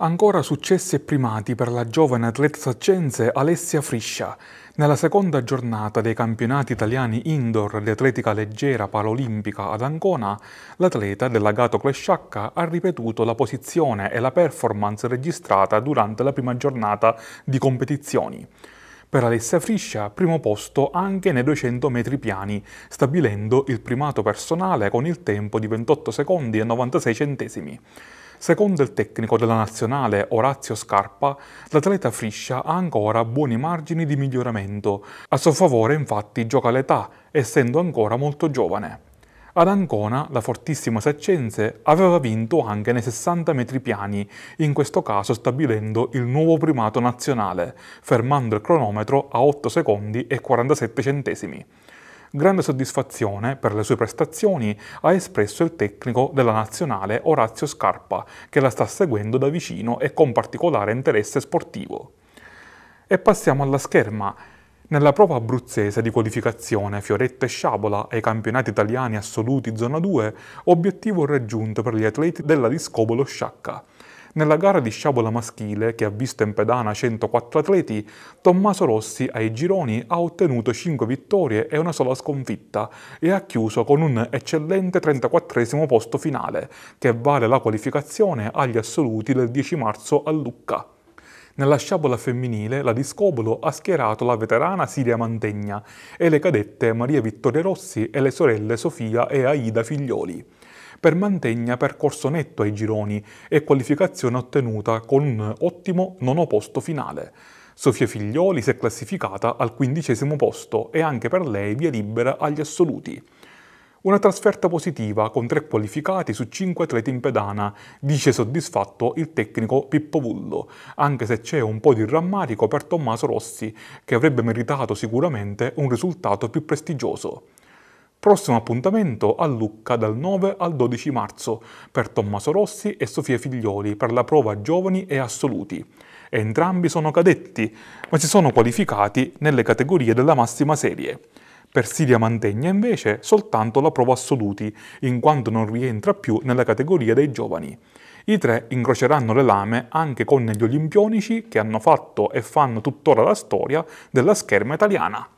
Ancora successi e primati per la giovane atleta saccense Alessia Friscia. Nella seconda giornata dei campionati italiani indoor di atletica leggera paraolimpica ad Ancona, l'atleta dell'Agato Clesciacca ha ripetuto la posizione e la performance registrata durante la prima giornata di competizioni. Per Alessia Friscia, primo posto anche nei 200 metri piani, stabilendo il primato personale con il tempo di 28 secondi e 96 centesimi. Secondo il tecnico della nazionale Orazio Scarpa, l'atleta Friscia ha ancora buoni margini di miglioramento. A suo favore infatti gioca l'età, essendo ancora molto giovane. Ad Ancona la fortissima Saccenze aveva vinto anche nei 60 metri piani, in questo caso stabilendo il nuovo primato nazionale, fermando il cronometro a 8 secondi e 47 centesimi. Grande soddisfazione per le sue prestazioni ha espresso il tecnico della nazionale Orazio Scarpa, che la sta seguendo da vicino e con particolare interesse sportivo. E passiamo alla scherma. Nella prova abruzzese di qualificazione Fioretta e Sciabola ai campionati italiani assoluti zona 2, obiettivo raggiunto per gli atleti della Discobolo Sciacca. Nella gara di sciabola maschile, che ha visto in pedana 104 atleti, Tommaso Rossi ai gironi ha ottenuto 5 vittorie e una sola sconfitta e ha chiuso con un eccellente 34 posto finale, che vale la qualificazione agli assoluti del 10 marzo a Lucca. Nella sciabola femminile la Discobolo ha schierato la veterana Siria Mantegna e le cadette Maria Vittoria Rossi e le sorelle Sofia e Aida Figlioli. Per Mantegna percorso netto ai gironi e qualificazione ottenuta con un ottimo nono posto finale. Sofia Figlioli si è classificata al quindicesimo posto e anche per lei via libera agli assoluti. Una trasferta positiva con tre qualificati su cinque atleti in pedana, dice soddisfatto il tecnico Pippo Vullo, anche se c'è un po' di rammarico per Tommaso Rossi, che avrebbe meritato sicuramente un risultato più prestigioso. Prossimo appuntamento a Lucca dal 9 al 12 marzo per Tommaso Rossi e Sofia Figlioli per la prova giovani e assoluti. Entrambi sono cadetti, ma si sono qualificati nelle categorie della massima serie. Per Siria Mantegna invece soltanto la prova assoluti, in quanto non rientra più nella categoria dei giovani. I tre incroceranno le lame anche con gli olimpionici che hanno fatto e fanno tuttora la storia della scherma italiana.